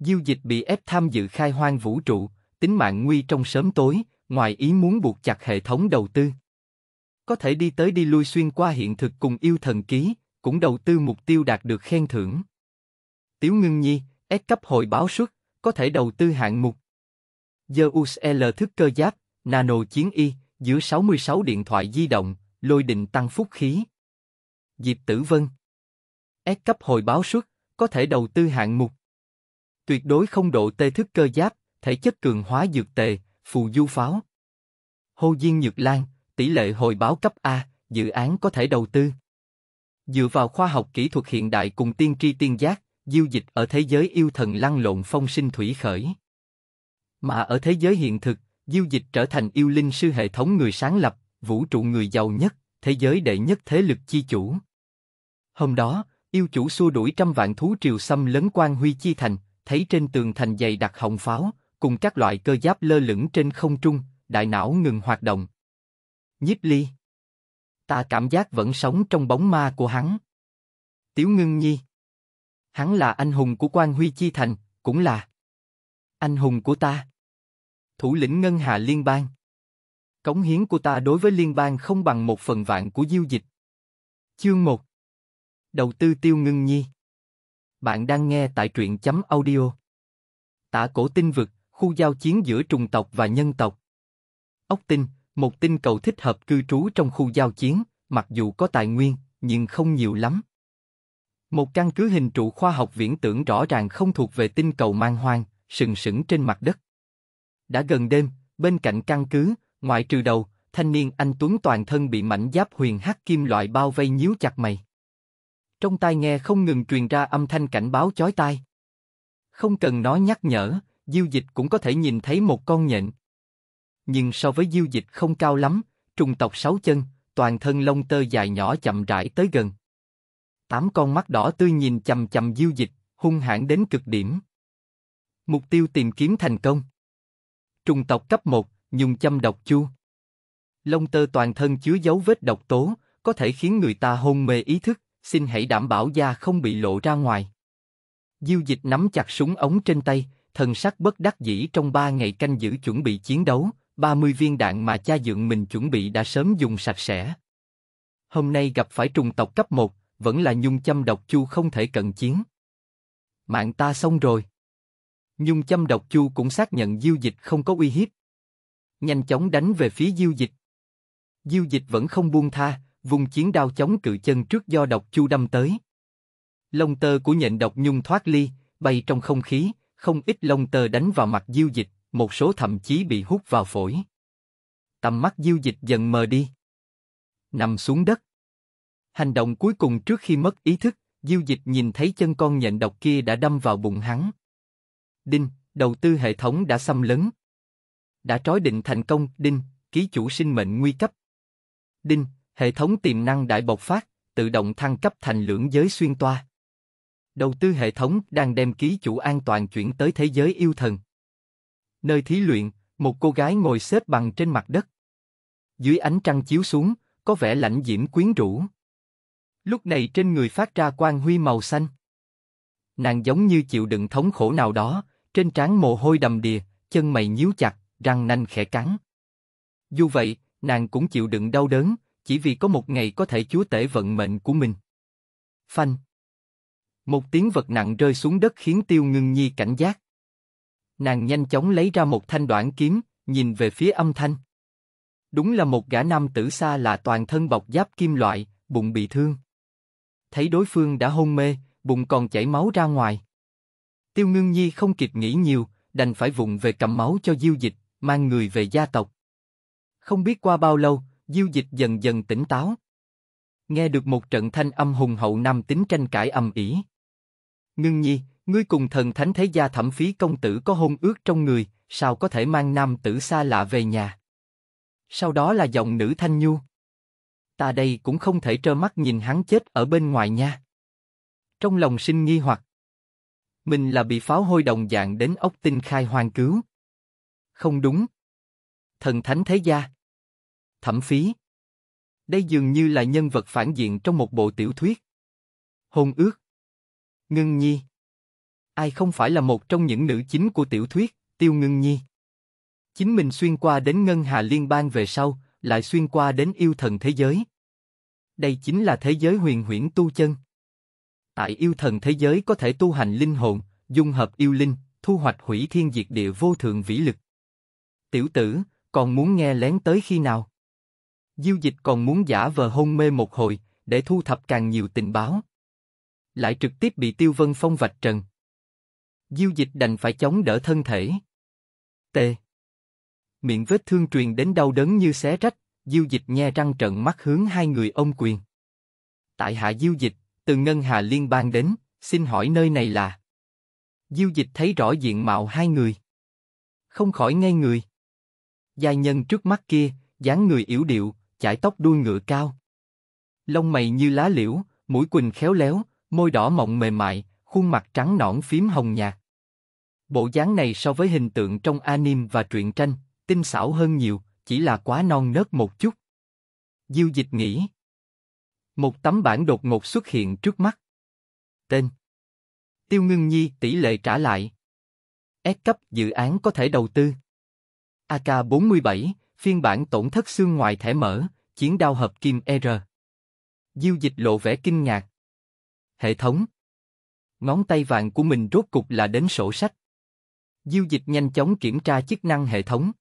Diêu dịch bị ép tham dự khai hoang vũ trụ, tính mạng nguy trong sớm tối, ngoài ý muốn buộc chặt hệ thống đầu tư. Có thể đi tới đi lui xuyên qua hiện thực cùng yêu thần ký, cũng đầu tư mục tiêu đạt được khen thưởng. Tiếu Ngưng Nhi, S cấp hội báo suất, có thể đầu tư hạng mục. Zeus L thức cơ giáp, nano chiến y, giữa 66 điện thoại di động, lôi định tăng phúc khí. Diệp Tử Vân S cấp hội báo suất, có thể đầu tư hạng mục tuyệt đối không độ tê thức cơ giáp, thể chất cường hóa dược tề, phù du pháo. hô Diên Nhược Lan, tỷ lệ hồi báo cấp A, dự án có thể đầu tư. Dựa vào khoa học kỹ thuật hiện đại cùng tiên tri tiên giác, diêu dịch ở thế giới yêu thần lăn lộn phong sinh thủy khởi. Mà ở thế giới hiện thực, diêu dịch trở thành yêu linh sư hệ thống người sáng lập, vũ trụ người giàu nhất, thế giới đệ nhất thế lực chi chủ. Hôm đó, yêu chủ xua đuổi trăm vạn thú triều xâm lấn quan huy chi thành, thấy trên tường thành dày đặc hồng pháo, cùng các loại cơ giáp lơ lửng trên không trung, đại não ngừng hoạt động. nhíp ly. Ta cảm giác vẫn sống trong bóng ma của hắn. Tiểu ngưng nhi. Hắn là anh hùng của quan huy chi thành, cũng là anh hùng của ta. Thủ lĩnh ngân hà liên bang. Cống hiến của ta đối với liên bang không bằng một phần vạn của diêu dịch. Chương 1 Đầu tư tiêu ngưng nhi bạn đang nghe tại truyện chấm audio. Tả cổ tinh vực, khu giao chiến giữa trùng tộc và nhân tộc. Ốc tinh, một tinh cầu thích hợp cư trú trong khu giao chiến, mặc dù có tài nguyên, nhưng không nhiều lắm. Một căn cứ hình trụ khoa học viễn tưởng rõ ràng không thuộc về tinh cầu mang hoang, sừng sững trên mặt đất. Đã gần đêm, bên cạnh căn cứ, ngoại trừ đầu, thanh niên anh Tuấn toàn thân bị mảnh giáp huyền hắc kim loại bao vây nhíu chặt mày. Trong tai nghe không ngừng truyền ra âm thanh cảnh báo chói tai. Không cần nói nhắc nhở, diêu dịch cũng có thể nhìn thấy một con nhện. Nhưng so với diêu dịch không cao lắm, trùng tộc sáu chân, toàn thân lông tơ dài nhỏ chậm rãi tới gần. Tám con mắt đỏ tươi nhìn chầm chầm diêu dịch, hung hãn đến cực điểm. Mục tiêu tìm kiếm thành công. Trùng tộc cấp 1, nhung châm độc chu. Lông tơ toàn thân chứa dấu vết độc tố, có thể khiến người ta hôn mê ý thức xin hãy đảm bảo da không bị lộ ra ngoài. Diêu dịch nắm chặt súng ống trên tay, thần sắc bất đắc dĩ trong ba ngày canh giữ chuẩn bị chiến đấu, 30 viên đạn mà cha dượng mình chuẩn bị đã sớm dùng sạch sẽ. Hôm nay gặp phải trùng tộc cấp 1, vẫn là nhung châm độc chu không thể cận chiến. Mạng ta xong rồi. Nhung châm độc chu cũng xác nhận diêu dịch không có uy hiếp. Nhanh chóng đánh về phía diêu dịch. Diêu dịch vẫn không buông tha, vùng chiến đao chống cự chân trước do độc chu đâm tới. Lông tơ của nhện độc nhung thoát ly, bay trong không khí, không ít lông tơ đánh vào mặt diêu dịch, một số thậm chí bị hút vào phổi. Tầm mắt diêu dịch dần mờ đi. Nằm xuống đất. Hành động cuối cùng trước khi mất ý thức, diêu dịch nhìn thấy chân con nhện độc kia đã đâm vào bụng hắn. Đinh, đầu tư hệ thống đã xâm lấn. Đã trói định thành công, Đinh, ký chủ sinh mệnh nguy cấp. Đinh, Hệ thống tiềm năng đại bộc phát, tự động thăng cấp thành lưỡng giới xuyên toa. Đầu tư hệ thống đang đem ký chủ an toàn chuyển tới thế giới yêu thần. Nơi thí luyện, một cô gái ngồi xếp bằng trên mặt đất. Dưới ánh trăng chiếu xuống, có vẻ lạnh diễm quyến rũ. Lúc này trên người phát ra quang huy màu xanh. Nàng giống như chịu đựng thống khổ nào đó, trên trán mồ hôi đầm đìa, chân mày nhíu chặt, răng nanh khẽ cắn. Dù vậy, nàng cũng chịu đựng đau đớn, chỉ vì có một ngày có thể chúa tể vận mệnh của mình. Phanh. Một tiếng vật nặng rơi xuống đất khiến Tiêu Ngưng Nhi cảnh giác. Nàng nhanh chóng lấy ra một thanh đoạn kiếm, nhìn về phía âm thanh. Đúng là một gã nam tử xa là toàn thân bọc giáp kim loại, bụng bị thương. Thấy đối phương đã hôn mê, bụng còn chảy máu ra ngoài. Tiêu Ngưng Nhi không kịp nghĩ nhiều, đành phải vụng về cầm máu cho diêu dịch, mang người về gia tộc. Không biết qua bao lâu, Diêu dịch dần dần tỉnh táo. Nghe được một trận thanh âm hùng hậu nam tính tranh cãi âm ỉ. Ngưng nhi, ngươi cùng thần thánh thế gia thẩm phí công tử có hôn ước trong người, sao có thể mang nam tử xa lạ về nhà? Sau đó là giọng nữ thanh nhu. Ta đây cũng không thể trơ mắt nhìn hắn chết ở bên ngoài nha. Trong lòng sinh nghi hoặc. Mình là bị pháo hôi đồng dạng đến ốc tinh khai hoang cứu. Không đúng. Thần thánh thế gia thẩm phí. Đây dường như là nhân vật phản diện trong một bộ tiểu thuyết. Hôn ước. Ngưng Nhi. Ai không phải là một trong những nữ chính của tiểu thuyết, Tiêu Ngưng Nhi. Chính mình xuyên qua đến Ngân Hà Liên bang về sau, lại xuyên qua đến yêu thần thế giới. Đây chính là thế giới huyền huyễn tu chân. Tại yêu thần thế giới có thể tu hành linh hồn, dung hợp yêu linh, thu hoạch hủy thiên diệt địa vô thượng vĩ lực. Tiểu tử, còn muốn nghe lén tới khi nào? Diêu dịch còn muốn giả vờ hôn mê một hồi, để thu thập càng nhiều tình báo. Lại trực tiếp bị Tiêu Vân Phong vạch trần. Diêu dịch đành phải chống đỡ thân thể. T. Miệng vết thương truyền đến đau đớn như xé rách, Diêu dịch nhe răng trận mắt hướng hai người ông quyền. Tại hạ Diêu dịch, từ Ngân Hà Liên bang đến, xin hỏi nơi này là... Diêu dịch thấy rõ diện mạo hai người. Không khỏi ngây người. Giai nhân trước mắt kia, dáng người yếu điệu, chải tóc đuôi ngựa cao. Lông mày như lá liễu, mũi quỳnh khéo léo, môi đỏ mọng mềm mại, khuôn mặt trắng nõn phím hồng nhạt. Bộ dáng này so với hình tượng trong anime và truyện tranh, tinh xảo hơn nhiều, chỉ là quá non nớt một chút. Diêu dịch nghĩ. Một tấm bản đột ngột xuất hiện trước mắt. Tên. Tiêu ngưng nhi tỷ lệ trả lại. S cấp dự án có thể đầu tư. AK47, phiên bản tổn thất xương ngoài thẻ mở, chiến đao hợp kim R. Diêu dịch lộ vẻ kinh ngạc. Hệ thống. Ngón tay vàng của mình rốt cục là đến sổ sách. Diêu dịch nhanh chóng kiểm tra chức năng hệ thống.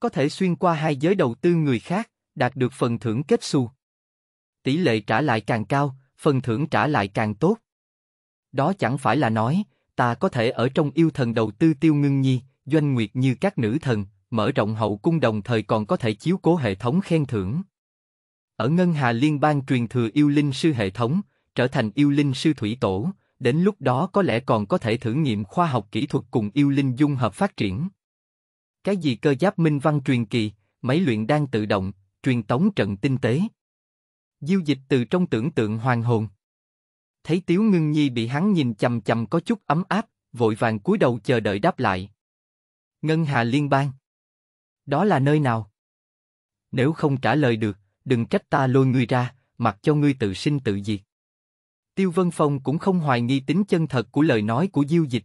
Có thể xuyên qua hai giới đầu tư người khác, đạt được phần thưởng kết xu. Tỷ lệ trả lại càng cao, phần thưởng trả lại càng tốt. Đó chẳng phải là nói, ta có thể ở trong yêu thần đầu tư tiêu ngưng nhi, doanh nguyệt như các nữ thần, mở rộng hậu cung đồng thời còn có thể chiếu cố hệ thống khen thưởng. Ở Ngân Hà Liên bang truyền thừa yêu linh sư hệ thống, trở thành yêu linh sư thủy tổ, đến lúc đó có lẽ còn có thể thử nghiệm khoa học kỹ thuật cùng yêu linh dung hợp phát triển. Cái gì cơ giáp minh văn truyền kỳ, máy luyện đang tự động, truyền tống trận tinh tế. Diêu dịch từ trong tưởng tượng hoàng hồn. Thấy Tiếu Ngưng Nhi bị hắn nhìn chầm chầm có chút ấm áp, vội vàng cúi đầu chờ đợi đáp lại. Ngân Hà Liên bang đó là nơi nào? Nếu không trả lời được, đừng trách ta lôi ngươi ra, mặc cho ngươi tự sinh tự diệt. Tiêu Vân Phong cũng không hoài nghi tính chân thật của lời nói của Diêu Dịch.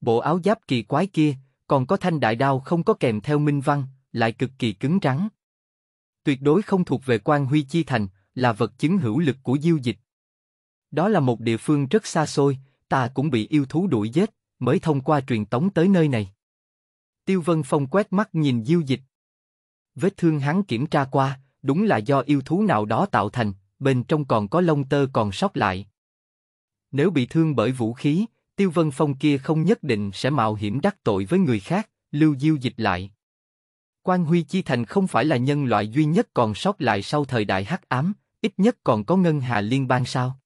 Bộ áo giáp kỳ quái kia, còn có thanh đại đao không có kèm theo minh văn, lại cực kỳ cứng rắn. Tuyệt đối không thuộc về quan huy chi thành, là vật chứng hữu lực của Diêu Dịch. Đó là một địa phương rất xa xôi, ta cũng bị yêu thú đuổi giết, mới thông qua truyền tống tới nơi này. Tiêu Vân Phong quét mắt nhìn Diêu Dịch. Vết thương hắn kiểm tra qua, đúng là do yêu thú nào đó tạo thành, bên trong còn có lông tơ còn sót lại. Nếu bị thương bởi vũ khí, Tiêu Vân Phong kia không nhất định sẽ mạo hiểm đắc tội với người khác, lưu diêu dịch lại. Quan Huy Chi Thành không phải là nhân loại duy nhất còn sót lại sau thời đại hắc ám, ít nhất còn có ngân hà liên bang sao.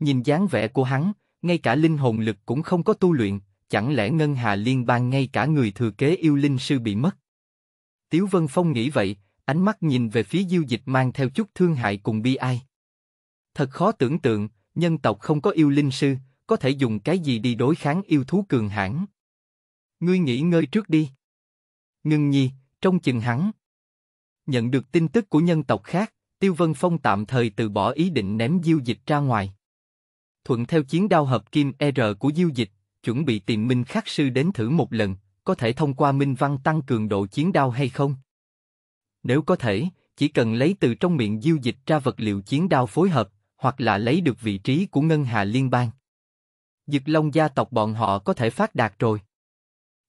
Nhìn dáng vẻ của hắn, ngay cả linh hồn lực cũng không có tu luyện, chẳng lẽ Ngân Hà Liên bang ngay cả người thừa kế yêu linh sư bị mất? Tiếu Vân Phong nghĩ vậy, ánh mắt nhìn về phía diêu dịch mang theo chút thương hại cùng bi ai. Thật khó tưởng tượng, nhân tộc không có yêu linh sư, có thể dùng cái gì đi đối kháng yêu thú cường hãn. Ngươi nghỉ ngơi trước đi. Ngưng nhi, trong chừng hắn. Nhận được tin tức của nhân tộc khác, Tiêu Vân Phong tạm thời từ bỏ ý định ném diêu dịch ra ngoài. Thuận theo chiến đao hợp kim R của diêu dịch, chuẩn bị tìm Minh Khắc Sư đến thử một lần, có thể thông qua Minh Văn tăng cường độ chiến đao hay không? Nếu có thể, chỉ cần lấy từ trong miệng diêu dịch ra vật liệu chiến đao phối hợp, hoặc là lấy được vị trí của Ngân Hà Liên bang. Dực Long gia tộc bọn họ có thể phát đạt rồi.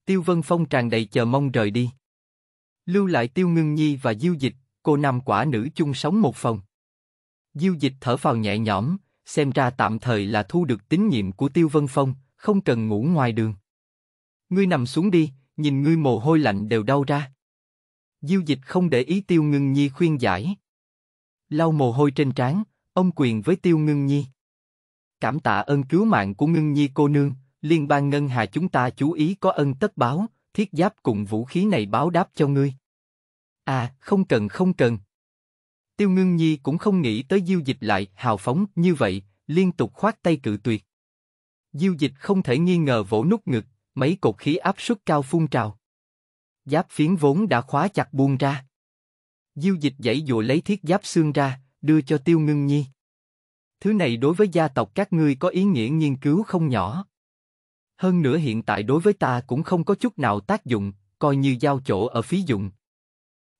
Tiêu Vân Phong tràn đầy chờ mong rời đi. Lưu lại Tiêu Ngưng Nhi và Diêu Dịch, cô nam quả nữ chung sống một phòng. Diêu Dịch thở phào nhẹ nhõm, xem ra tạm thời là thu được tín nhiệm của Tiêu Vân Phong, không cần ngủ ngoài đường. Ngươi nằm xuống đi, nhìn ngươi mồ hôi lạnh đều đau ra. Diêu dịch không để ý Tiêu Ngưng Nhi khuyên giải. Lau mồ hôi trên trán, ông quyền với Tiêu Ngưng Nhi. Cảm tạ ơn cứu mạng của Ngưng Nhi cô nương, liên bang ngân hà chúng ta chú ý có ân tất báo, thiết giáp cùng vũ khí này báo đáp cho ngươi. À, không cần không cần. Tiêu Ngưng Nhi cũng không nghĩ tới Diêu Dịch lại hào phóng như vậy, liên tục khoát tay cự tuyệt. Diêu dịch không thể nghi ngờ vỗ nút ngực, mấy cột khí áp suất cao phun trào. Giáp phiến vốn đã khóa chặt buông ra. Diêu dịch dãy dụa lấy thiết giáp xương ra, đưa cho tiêu ngưng nhi. Thứ này đối với gia tộc các ngươi có ý nghĩa nghiên cứu không nhỏ. Hơn nữa hiện tại đối với ta cũng không có chút nào tác dụng, coi như giao chỗ ở phí dụng.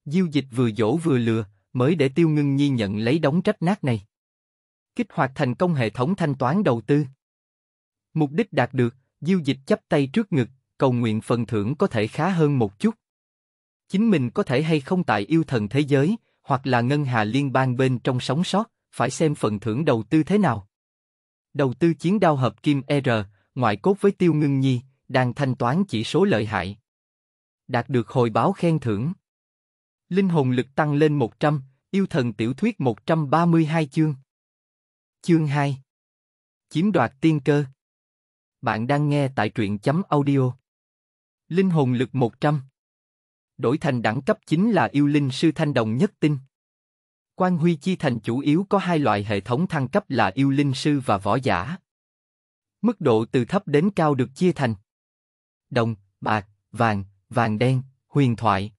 Diêu dịch vừa dỗ vừa lừa, mới để tiêu ngưng nhi nhận lấy đóng trách nát này. Kích hoạt thành công hệ thống thanh toán đầu tư. Mục đích đạt được, Diêu Dịch chắp tay trước ngực, cầu nguyện phần thưởng có thể khá hơn một chút. Chính mình có thể hay không tại yêu thần thế giới, hoặc là ngân hà liên bang bên trong sống sót, phải xem phần thưởng đầu tư thế nào. Đầu tư chiến đao hợp kim e R, ngoại cốt với tiêu ngưng nhi, đang thanh toán chỉ số lợi hại. Đạt được hồi báo khen thưởng. Linh hồn lực tăng lên 100, yêu thần tiểu thuyết 132 chương. Chương 2 Chiếm đoạt tiên cơ bạn đang nghe tại truyện chấm audio. Linh hồn lực 100 Đổi thành đẳng cấp chính là yêu linh sư thanh đồng nhất tinh. Quan Huy Chi Thành chủ yếu có hai loại hệ thống thăng cấp là yêu linh sư và võ giả. Mức độ từ thấp đến cao được chia thành đồng, bạc, vàng, vàng đen, huyền thoại.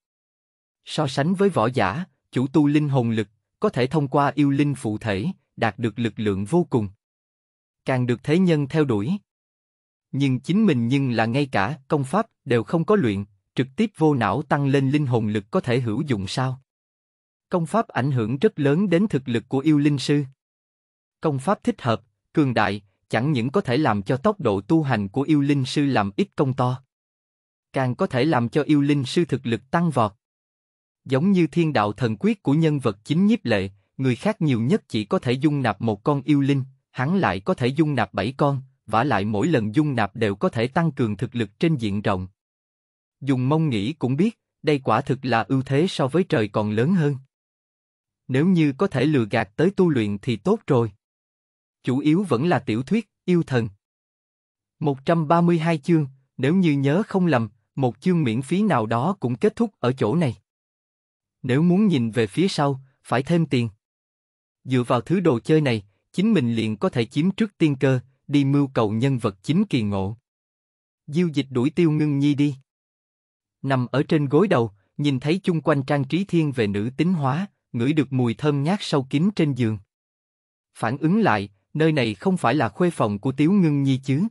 So sánh với võ giả, chủ tu linh hồn lực có thể thông qua yêu linh phụ thể đạt được lực lượng vô cùng. Càng được thế nhân theo đuổi, nhưng chính mình nhưng là ngay cả công pháp đều không có luyện, trực tiếp vô não tăng lên linh hồn lực có thể hữu dụng sao? Công pháp ảnh hưởng rất lớn đến thực lực của yêu linh sư. Công pháp thích hợp, cường đại, chẳng những có thể làm cho tốc độ tu hành của yêu linh sư làm ít công to, càng có thể làm cho yêu linh sư thực lực tăng vọt. Giống như thiên đạo thần quyết của nhân vật chính nhiếp lệ, người khác nhiều nhất chỉ có thể dung nạp một con yêu linh, hắn lại có thể dung nạp bảy con, vả lại mỗi lần dung nạp đều có thể tăng cường thực lực trên diện rộng. Dùng mông nghĩ cũng biết, đây quả thực là ưu thế so với trời còn lớn hơn. Nếu như có thể lừa gạt tới tu luyện thì tốt rồi. Chủ yếu vẫn là tiểu thuyết, yêu thần. 132 chương, nếu như nhớ không lầm, một chương miễn phí nào đó cũng kết thúc ở chỗ này. Nếu muốn nhìn về phía sau, phải thêm tiền. Dựa vào thứ đồ chơi này, chính mình liền có thể chiếm trước tiên cơ, đi mưu cầu nhân vật chính kỳ ngộ. Diêu dịch đuổi tiêu ngưng nhi đi. Nằm ở trên gối đầu, nhìn thấy chung quanh trang trí thiên về nữ tính hóa, ngửi được mùi thơm nhát sâu kín trên giường. Phản ứng lại, nơi này không phải là khuê phòng của Tiếu Ngưng Nhi chứ.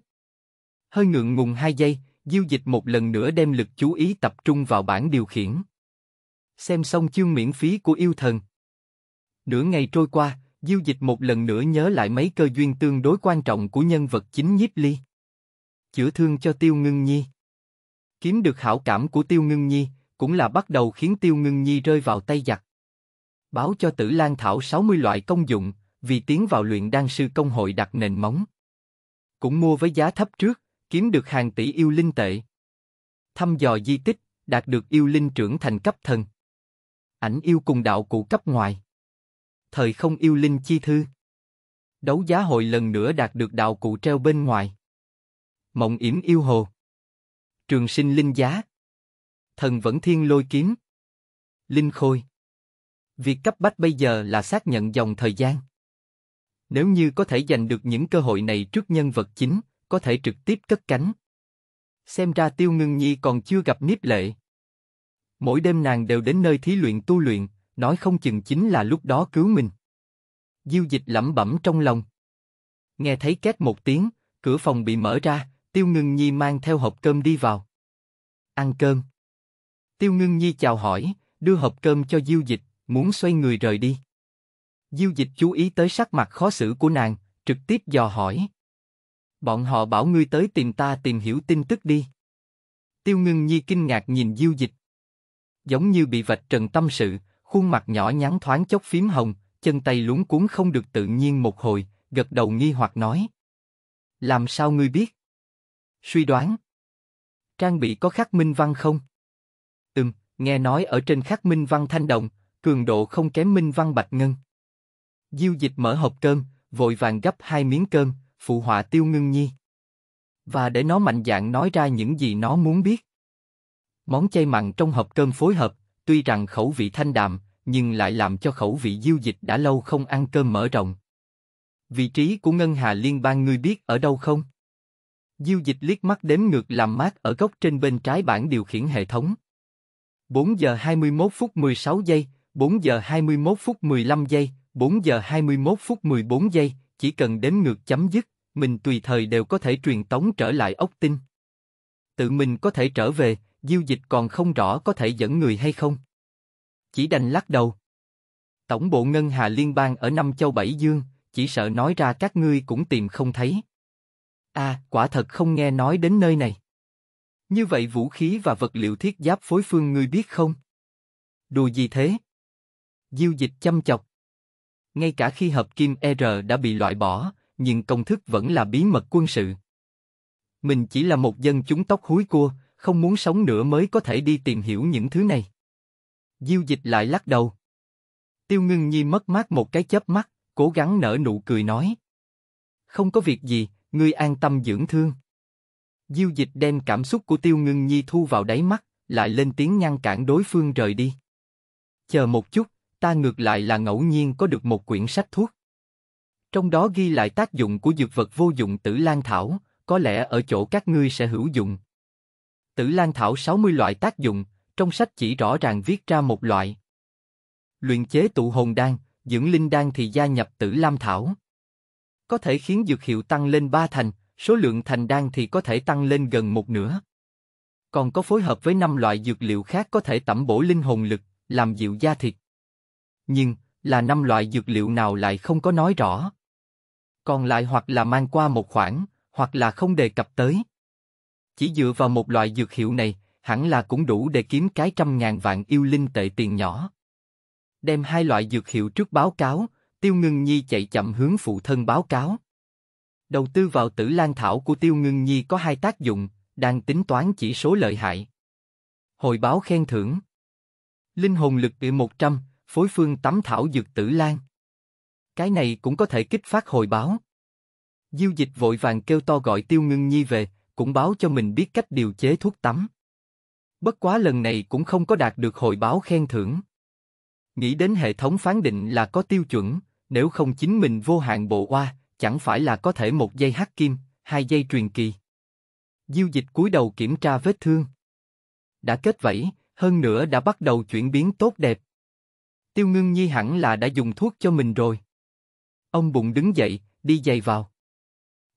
Hơi ngượng ngùng hai giây, Diêu Dịch một lần nữa đem lực chú ý tập trung vào bảng điều khiển. Xem xong chương miễn phí của yêu thần. Nửa ngày trôi qua, Diêu dịch một lần nữa nhớ lại mấy cơ duyên tương đối quan trọng của nhân vật chính nhiếp ly. Chữa thương cho Tiêu Ngưng Nhi. Kiếm được hảo cảm của Tiêu Ngưng Nhi, cũng là bắt đầu khiến Tiêu Ngưng Nhi rơi vào tay giặc. Báo cho Tử Lan Thảo 60 loại công dụng, vì tiến vào luyện đan sư công hội đặt nền móng. Cũng mua với giá thấp trước, kiếm được hàng tỷ yêu linh tệ. Thăm dò di tích, đạt được yêu linh trưởng thành cấp thần. Ảnh yêu cùng đạo cụ cấp ngoài thời không yêu linh chi thư. Đấu giá hội lần nữa đạt được đạo cụ treo bên ngoài. Mộng yểm yêu hồ. Trường sinh linh giá. Thần vẫn thiên lôi kiếm. Linh khôi. Việc cấp bách bây giờ là xác nhận dòng thời gian. Nếu như có thể giành được những cơ hội này trước nhân vật chính, có thể trực tiếp cất cánh. Xem ra Tiêu Ngưng Nhi còn chưa gặp nếp Lệ. Mỗi đêm nàng đều đến nơi thí luyện tu luyện, nói không chừng chính là lúc đó cứu mình. Diêu dịch lẩm bẩm trong lòng. Nghe thấy két một tiếng, cửa phòng bị mở ra, Tiêu Ngưng Nhi mang theo hộp cơm đi vào. Ăn cơm. Tiêu Ngưng Nhi chào hỏi, đưa hộp cơm cho Diêu Dịch, muốn xoay người rời đi. Diêu Dịch chú ý tới sắc mặt khó xử của nàng, trực tiếp dò hỏi. Bọn họ bảo ngươi tới tìm ta tìm hiểu tin tức đi. Tiêu Ngưng Nhi kinh ngạc nhìn Diêu Dịch. Giống như bị vạch trần tâm sự, khuôn mặt nhỏ nhắn thoáng chốc phím hồng, chân tay lúng cuốn không được tự nhiên một hồi, gật đầu nghi hoặc nói. Làm sao ngươi biết? Suy đoán. Trang bị có khắc minh văn không? Ừm, nghe nói ở trên khắc minh văn thanh đồng, cường độ không kém minh văn bạch ngân. Diêu dịch mở hộp cơm, vội vàng gấp hai miếng cơm, phụ họa tiêu ngưng nhi. Và để nó mạnh dạn nói ra những gì nó muốn biết. Món chay mặn trong hộp cơm phối hợp, tuy rằng khẩu vị thanh đạm, nhưng lại làm cho khẩu vị diêu dịch đã lâu không ăn cơm mở rộng. Vị trí của Ngân Hà Liên bang ngươi biết ở đâu không? Diêu dịch liếc mắt đếm ngược làm mát ở góc trên bên trái bảng điều khiển hệ thống. 4 giờ 21 phút 16 giây, 4 giờ 21 phút 15 giây, 4 giờ 21 phút 14 giây, chỉ cần đếm ngược chấm dứt, mình tùy thời đều có thể truyền tống trở lại ốc tinh. Tự mình có thể trở về, Diêu Dịch còn không rõ có thể dẫn người hay không. Chỉ đành lắc đầu. Tổng bộ Ngân Hà Liên bang ở năm Châu Bảy Dương, chỉ sợ nói ra các ngươi cũng tìm không thấy. À, quả thật không nghe nói đến nơi này. Như vậy vũ khí và vật liệu thiết giáp phối phương ngươi biết không? Đùa gì thế? Diêu dịch chăm chọc. Ngay cả khi hợp kim e R đã bị loại bỏ, nhưng công thức vẫn là bí mật quân sự. Mình chỉ là một dân chúng tóc húi cua, không muốn sống nữa mới có thể đi tìm hiểu những thứ này. Diêu dịch lại lắc đầu. Tiêu ngưng nhi mất mát một cái chớp mắt, cố gắng nở nụ cười nói. Không có việc gì, ngươi an tâm dưỡng thương. Diêu dịch đem cảm xúc của tiêu ngưng nhi thu vào đáy mắt, lại lên tiếng ngăn cản đối phương rời đi. Chờ một chút, ta ngược lại là ngẫu nhiên có được một quyển sách thuốc. Trong đó ghi lại tác dụng của dược vật vô dụng tử lan thảo, có lẽ ở chỗ các ngươi sẽ hữu dụng. Tử Lan Thảo 60 loại tác dụng, trong sách chỉ rõ ràng viết ra một loại. Luyện chế tụ hồn đan, dưỡng linh đan thì gia nhập Tử Lam Thảo. Có thể khiến dược hiệu tăng lên ba thành, số lượng thành đan thì có thể tăng lên gần một nửa. Còn có phối hợp với năm loại dược liệu khác có thể tẩm bổ linh hồn lực, làm dịu da thịt. Nhưng, là năm loại dược liệu nào lại không có nói rõ. Còn lại hoặc là mang qua một khoảng, hoặc là không đề cập tới. Chỉ dựa vào một loại dược hiệu này, hẳn là cũng đủ để kiếm cái trăm ngàn vạn yêu linh tệ tiền nhỏ. Đem hai loại dược hiệu trước báo cáo, Tiêu Ngưng Nhi chạy chậm hướng phụ thân báo cáo. Đầu tư vào tử lan thảo của Tiêu Ngưng Nhi có hai tác dụng, đang tính toán chỉ số lợi hại. Hồi báo khen thưởng Linh hồn lực bị một trăm phối phương tắm thảo dược tử lan. Cái này cũng có thể kích phát hồi báo. Diêu dịch vội vàng kêu to gọi Tiêu Ngưng Nhi về, cũng báo cho mình biết cách điều chế thuốc tắm. Bất quá lần này cũng không có đạt được hội báo khen thưởng. Nghĩ đến hệ thống phán định là có tiêu chuẩn, nếu không chính mình vô hạn bộ qua, chẳng phải là có thể một dây hắc kim, hai dây truyền kỳ. Diêu dịch cúi đầu kiểm tra vết thương. Đã kết vẫy, hơn nữa đã bắt đầu chuyển biến tốt đẹp. Tiêu ngưng nhi hẳn là đã dùng thuốc cho mình rồi. Ông bụng đứng dậy, đi giày vào.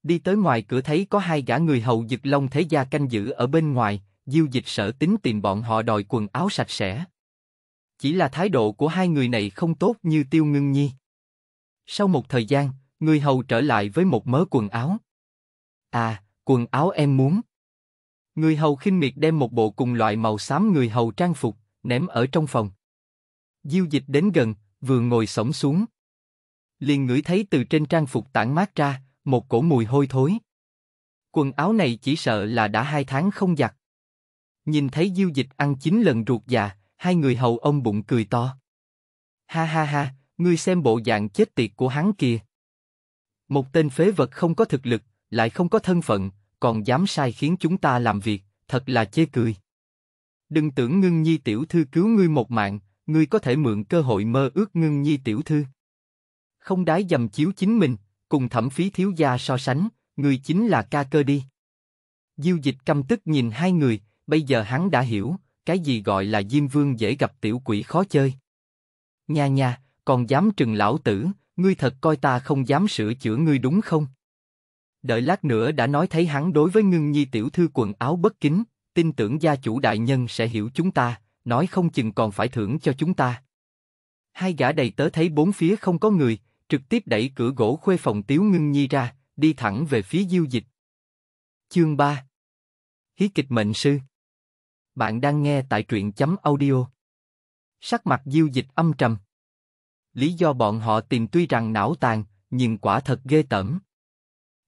Đi tới ngoài cửa thấy có hai gã người hầu giật long thế gia canh giữ ở bên ngoài, diêu dịch sở tính tìm bọn họ đòi quần áo sạch sẽ. Chỉ là thái độ của hai người này không tốt như tiêu ngưng nhi. Sau một thời gian, người hầu trở lại với một mớ quần áo. À, quần áo em muốn. Người hầu khinh miệt đem một bộ cùng loại màu xám người hầu trang phục, ném ở trong phòng. Diêu dịch đến gần, vừa ngồi sổng xuống. Liền ngửi thấy từ trên trang phục tản mát ra, một cổ mùi hôi thối. Quần áo này chỉ sợ là đã hai tháng không giặt. Nhìn thấy diêu dịch ăn chín lần ruột già, hai người hầu ông bụng cười to. Ha ha ha, ngươi xem bộ dạng chết tiệt của hắn kia. Một tên phế vật không có thực lực, lại không có thân phận, còn dám sai khiến chúng ta làm việc, thật là chê cười. Đừng tưởng ngưng nhi tiểu thư cứu ngươi một mạng, ngươi có thể mượn cơ hội mơ ước ngưng nhi tiểu thư. Không đái dầm chiếu chính mình, cùng thẩm phí thiếu gia so sánh, người chính là ca cơ đi. Diêu dịch căm tức nhìn hai người, bây giờ hắn đã hiểu, cái gì gọi là Diêm Vương dễ gặp tiểu quỷ khó chơi. Nha nha, còn dám trừng lão tử, ngươi thật coi ta không dám sửa chữa ngươi đúng không? Đợi lát nữa đã nói thấy hắn đối với ngưng nhi tiểu thư quần áo bất kính, tin tưởng gia chủ đại nhân sẽ hiểu chúng ta, nói không chừng còn phải thưởng cho chúng ta. Hai gã đầy tớ thấy bốn phía không có người, trực tiếp đẩy cửa gỗ khuê phòng Tiếu Ngưng Nhi ra, đi thẳng về phía Diêu Dịch. Chương 3 Hí kịch mệnh sư Bạn đang nghe tại truyện chấm audio. Sắc mặt Diêu Dịch âm trầm. Lý do bọn họ tìm tuy rằng não tàn, nhưng quả thật ghê tởm.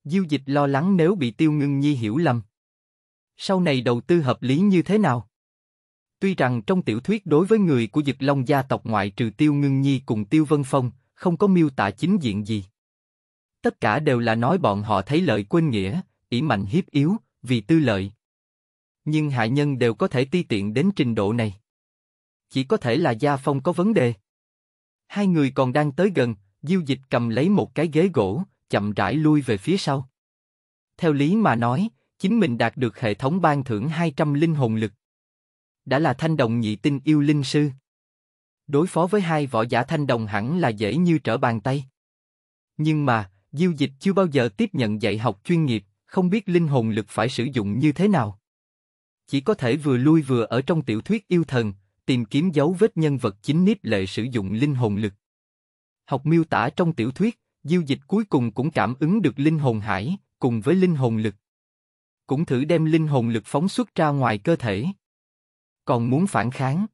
Diêu Dịch lo lắng nếu bị Tiêu Ngưng Nhi hiểu lầm. Sau này đầu tư hợp lý như thế nào? Tuy rằng trong tiểu thuyết đối với người của Dực Long gia tộc ngoại trừ Tiêu Ngưng Nhi cùng Tiêu Vân Phong, không có miêu tả chính diện gì. Tất cả đều là nói bọn họ thấy lợi quên nghĩa, ỷ mạnh hiếp yếu, vì tư lợi. Nhưng hạ nhân đều có thể ti tiện đến trình độ này. Chỉ có thể là gia phong có vấn đề. Hai người còn đang tới gần, Diêu Dịch cầm lấy một cái ghế gỗ, chậm rãi lui về phía sau. Theo lý mà nói, chính mình đạt được hệ thống ban thưởng 200 linh hồn lực. Đã là thanh đồng nhị tinh yêu linh sư đối phó với hai võ giả thanh đồng hẳn là dễ như trở bàn tay. Nhưng mà, Diêu Dịch chưa bao giờ tiếp nhận dạy học chuyên nghiệp, không biết linh hồn lực phải sử dụng như thế nào. Chỉ có thể vừa lui vừa ở trong tiểu thuyết yêu thần, tìm kiếm dấu vết nhân vật chính nít lệ sử dụng linh hồn lực. Học miêu tả trong tiểu thuyết, Diêu Dịch cuối cùng cũng cảm ứng được linh hồn hải, cùng với linh hồn lực. Cũng thử đem linh hồn lực phóng xuất ra ngoài cơ thể. Còn muốn phản kháng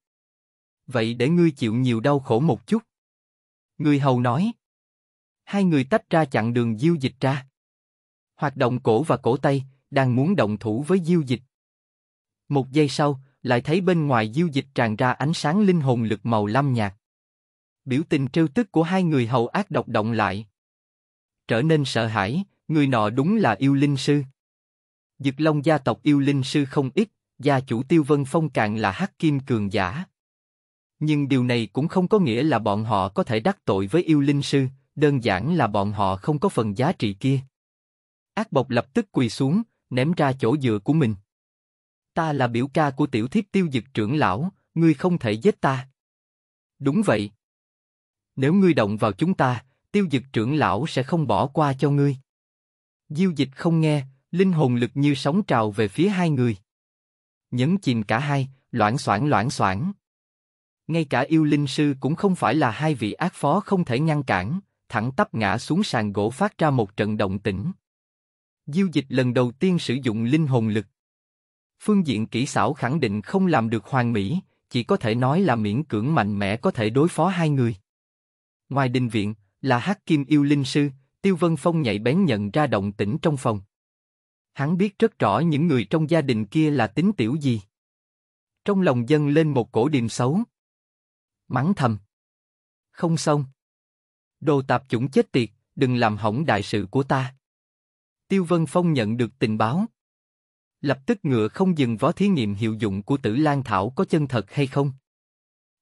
vậy để ngươi chịu nhiều đau khổ một chút. Người hầu nói. Hai người tách ra chặn đường diêu dịch ra. Hoạt động cổ và cổ tay, đang muốn động thủ với diêu dịch. Một giây sau, lại thấy bên ngoài diêu dịch tràn ra ánh sáng linh hồn lực màu lam nhạt. Biểu tình trêu tức của hai người hầu ác độc động lại. Trở nên sợ hãi, người nọ đúng là yêu linh sư. Dực Long gia tộc yêu linh sư không ít, gia chủ Tiêu Vân Phong càng là hắc kim cường giả. Nhưng điều này cũng không có nghĩa là bọn họ có thể đắc tội với yêu linh sư, đơn giản là bọn họ không có phần giá trị kia. Ác bộc lập tức quỳ xuống, ném ra chỗ dựa của mình. Ta là biểu ca của tiểu thiếp tiêu dực trưởng lão, ngươi không thể giết ta. Đúng vậy. Nếu ngươi động vào chúng ta, tiêu dực trưởng lão sẽ không bỏ qua cho ngươi. Diêu dịch không nghe, linh hồn lực như sóng trào về phía hai người. Nhấn chìm cả hai, loãng xoảng loãng xoảng ngay cả yêu linh sư cũng không phải là hai vị ác phó không thể ngăn cản, thẳng tắp ngã xuống sàn gỗ phát ra một trận động tĩnh. Diêu dịch lần đầu tiên sử dụng linh hồn lực. Phương diện kỹ xảo khẳng định không làm được hoàn mỹ, chỉ có thể nói là miễn cưỡng mạnh mẽ có thể đối phó hai người. Ngoài đình viện, là hắc kim yêu linh sư, Tiêu Vân Phong nhạy bén nhận ra động tĩnh trong phòng. Hắn biết rất rõ những người trong gia đình kia là tính tiểu gì. Trong lòng dân lên một cổ điềm xấu mắng thầm. Không xong. Đồ tạp chủng chết tiệt, đừng làm hỏng đại sự của ta. Tiêu Vân Phong nhận được tình báo. Lập tức ngựa không dừng vó thí nghiệm hiệu dụng của tử lan thảo có chân thật hay không.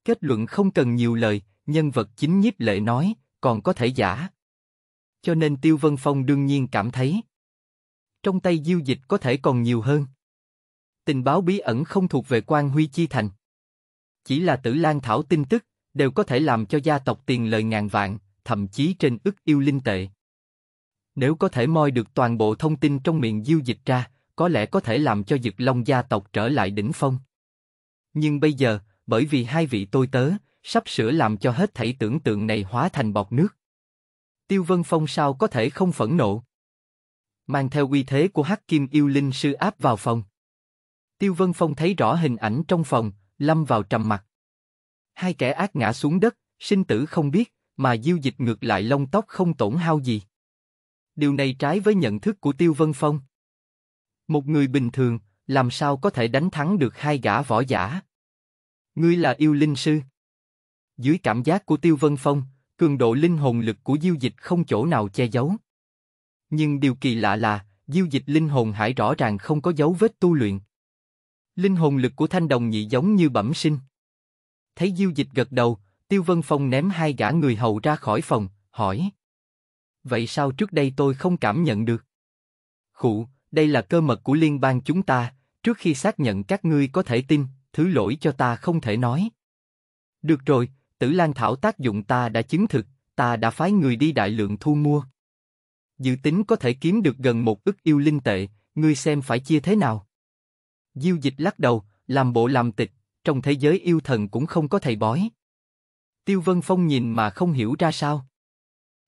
Kết luận không cần nhiều lời, nhân vật chính nhiếp lệ nói, còn có thể giả. Cho nên Tiêu Vân Phong đương nhiên cảm thấy. Trong tay diêu dịch có thể còn nhiều hơn. Tình báo bí ẩn không thuộc về quan Huy Chi Thành. Chỉ là tử lan thảo tin tức, đều có thể làm cho gia tộc tiền lời ngàn vạn, thậm chí trên ức yêu linh tệ. Nếu có thể moi được toàn bộ thông tin trong miệng diêu dịch ra, có lẽ có thể làm cho Dực Long gia tộc trở lại đỉnh phong. Nhưng bây giờ, bởi vì hai vị tôi tớ, sắp sửa làm cho hết thảy tưởng tượng này hóa thành bọt nước. Tiêu Vân Phong sao có thể không phẫn nộ? Mang theo uy thế của Hắc Kim yêu linh sư áp vào phòng. Tiêu Vân Phong thấy rõ hình ảnh trong phòng, lâm vào trầm mặc. Hai kẻ ác ngã xuống đất, sinh tử không biết, mà diêu dịch ngược lại lông tóc không tổn hao gì. Điều này trái với nhận thức của Tiêu Vân Phong. Một người bình thường, làm sao có thể đánh thắng được hai gã võ giả? Ngươi là yêu linh sư. Dưới cảm giác của Tiêu Vân Phong, cường độ linh hồn lực của diêu dịch không chỗ nào che giấu. Nhưng điều kỳ lạ là, diêu dịch linh hồn hải rõ ràng không có dấu vết tu luyện. Linh hồn lực của thanh đồng nhị giống như bẩm sinh. Thấy Diêu Dịch gật đầu, Tiêu Vân Phong ném hai gã người hầu ra khỏi phòng, hỏi. Vậy sao trước đây tôi không cảm nhận được? Khụ, đây là cơ mật của liên bang chúng ta, trước khi xác nhận các ngươi có thể tin, thứ lỗi cho ta không thể nói. Được rồi, tử lan thảo tác dụng ta đã chứng thực, ta đã phái người đi đại lượng thu mua. Dự tính có thể kiếm được gần một ức yêu linh tệ, ngươi xem phải chia thế nào? Diêu dịch lắc đầu, làm bộ làm tịch, trong thế giới yêu thần cũng không có thầy bói. Tiêu Vân Phong nhìn mà không hiểu ra sao.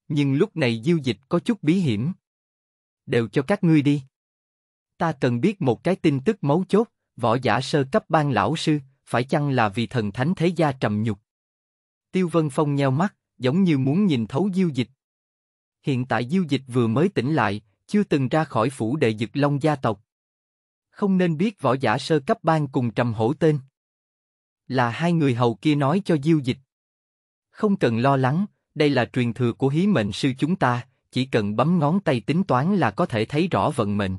Nhưng lúc này diêu dịch có chút bí hiểm. Đều cho các ngươi đi. Ta cần biết một cái tin tức mấu chốt, võ giả sơ cấp ban lão sư, phải chăng là vì thần thánh thế gia trầm nhục? Tiêu Vân Phong nheo mắt, giống như muốn nhìn thấu diêu dịch. Hiện tại diêu dịch vừa mới tỉnh lại, chưa từng ra khỏi phủ đệ dực long gia tộc, không nên biết võ giả sơ cấp ban cùng trầm hổ tên. Là hai người hầu kia nói cho diêu dịch. Không cần lo lắng, đây là truyền thừa của hí mệnh sư chúng ta, chỉ cần bấm ngón tay tính toán là có thể thấy rõ vận mệnh.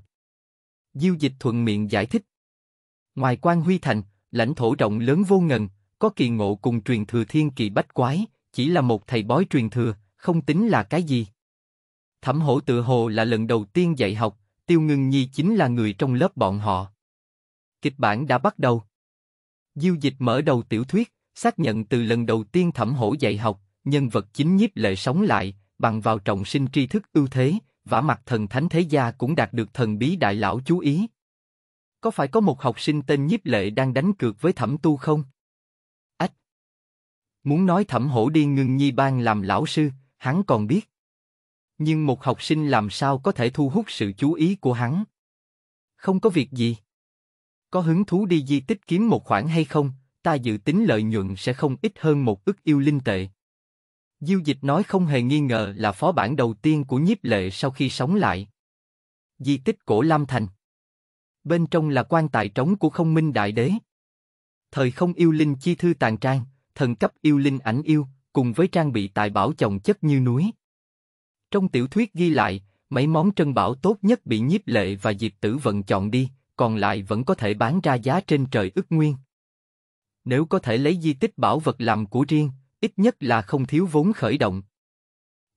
Diêu dịch thuận miệng giải thích. Ngoài quan huy thành, lãnh thổ rộng lớn vô ngần, có kỳ ngộ cùng truyền thừa thiên kỳ bách quái, chỉ là một thầy bói truyền thừa, không tính là cái gì. Thẩm hổ tự hồ là lần đầu tiên dạy học, Tiêu Ngưng Nhi chính là người trong lớp bọn họ. Kịch bản đã bắt đầu. Diêu Dịch mở đầu tiểu thuyết, xác nhận từ lần đầu tiên thẩm hổ dạy học, nhân vật chính nhiếp lệ sống lại, bằng vào trọng sinh tri thức ưu thế, vả mặt thần thánh thế gia cũng đạt được thần bí đại lão chú ý. Có phải có một học sinh tên nhiếp lệ đang đánh cược với thẩm tu không? Ách! Muốn nói thẩm hổ đi ngưng nhi ban làm lão sư, hắn còn biết. Nhưng một học sinh làm sao có thể thu hút sự chú ý của hắn? Không có việc gì. Có hứng thú đi di tích kiếm một khoản hay không, ta dự tính lợi nhuận sẽ không ít hơn một ức yêu linh tệ. Diêu dịch nói không hề nghi ngờ là phó bản đầu tiên của nhiếp lệ sau khi sống lại. Di tích cổ Lam Thành Bên trong là quan tài trống của không minh đại đế. Thời không yêu linh chi thư tàn trang, thần cấp yêu linh ảnh yêu, cùng với trang bị tài bảo chồng chất như núi. Trong tiểu thuyết ghi lại, mấy món trân bảo tốt nhất bị nhiếp lệ và diệp tử vận chọn đi, còn lại vẫn có thể bán ra giá trên trời ức nguyên. Nếu có thể lấy di tích bảo vật làm của riêng, ít nhất là không thiếu vốn khởi động.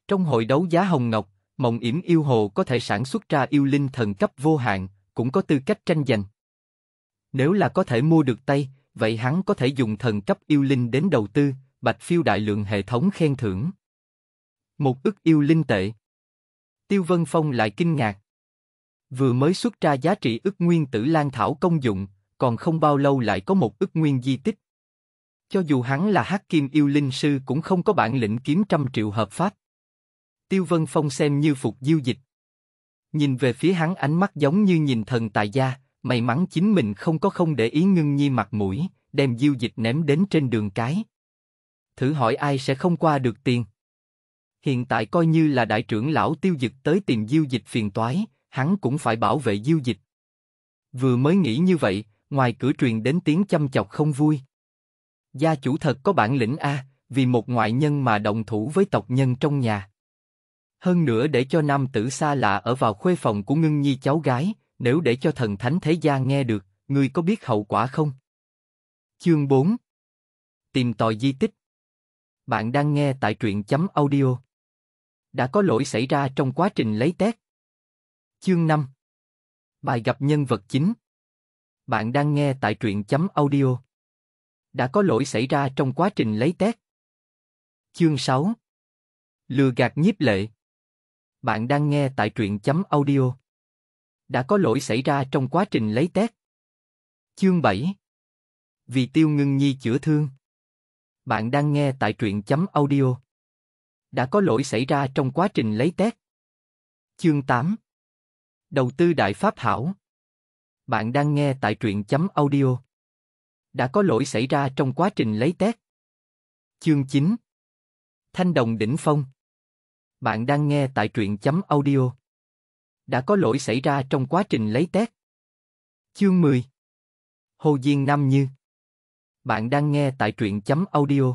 Trong hội đấu giá Hồng Ngọc, Mộng yểm Yêu Hồ có thể sản xuất ra yêu linh thần cấp vô hạn, cũng có tư cách tranh giành. Nếu là có thể mua được tay, vậy hắn có thể dùng thần cấp yêu linh đến đầu tư, bạch phiêu đại lượng hệ thống khen thưởng. Một ức yêu linh tệ. Tiêu Vân Phong lại kinh ngạc. Vừa mới xuất ra giá trị ức nguyên tử lan thảo công dụng, còn không bao lâu lại có một ức nguyên di tích. Cho dù hắn là hắc kim yêu linh sư cũng không có bản lĩnh kiếm trăm triệu hợp pháp. Tiêu Vân Phong xem như phục diêu dịch. Nhìn về phía hắn ánh mắt giống như nhìn thần tài gia, may mắn chính mình không có không để ý ngưng nhi mặt mũi, đem diêu dịch ném đến trên đường cái. Thử hỏi ai sẽ không qua được tiền hiện tại coi như là đại trưởng lão tiêu dực tới tìm diêu dịch phiền toái, hắn cũng phải bảo vệ diêu dịch. Vừa mới nghĩ như vậy, ngoài cửa truyền đến tiếng chăm chọc không vui. Gia chủ thật có bản lĩnh A, vì một ngoại nhân mà đồng thủ với tộc nhân trong nhà. Hơn nữa để cho nam tử xa lạ ở vào khuê phòng của ngưng nhi cháu gái, nếu để cho thần thánh thế gia nghe được, ngươi có biết hậu quả không? Chương 4 Tìm tòi di tích Bạn đang nghe tại truyện chấm audio đã có lỗi xảy ra trong quá trình lấy test. Chương 5 Bài gặp nhân vật chính Bạn đang nghe tại truyện chấm audio. Đã có lỗi xảy ra trong quá trình lấy test. Chương 6 Lừa gạt nhiếp lệ Bạn đang nghe tại truyện chấm audio. Đã có lỗi xảy ra trong quá trình lấy test. Chương 7 Vì tiêu ngưng nhi chữa thương Bạn đang nghe tại truyện chấm audio đã có lỗi xảy ra trong quá trình lấy test. Chương 8 Đầu tư Đại Pháp Hảo Bạn đang nghe tại truyện chấm audio. Đã có lỗi xảy ra trong quá trình lấy test. Chương 9 Thanh đồng đỉnh phong Bạn đang nghe tại truyện chấm audio. Đã có lỗi xảy ra trong quá trình lấy test. Chương 10 Hồ Diên Nam Như Bạn đang nghe tại truyện chấm audio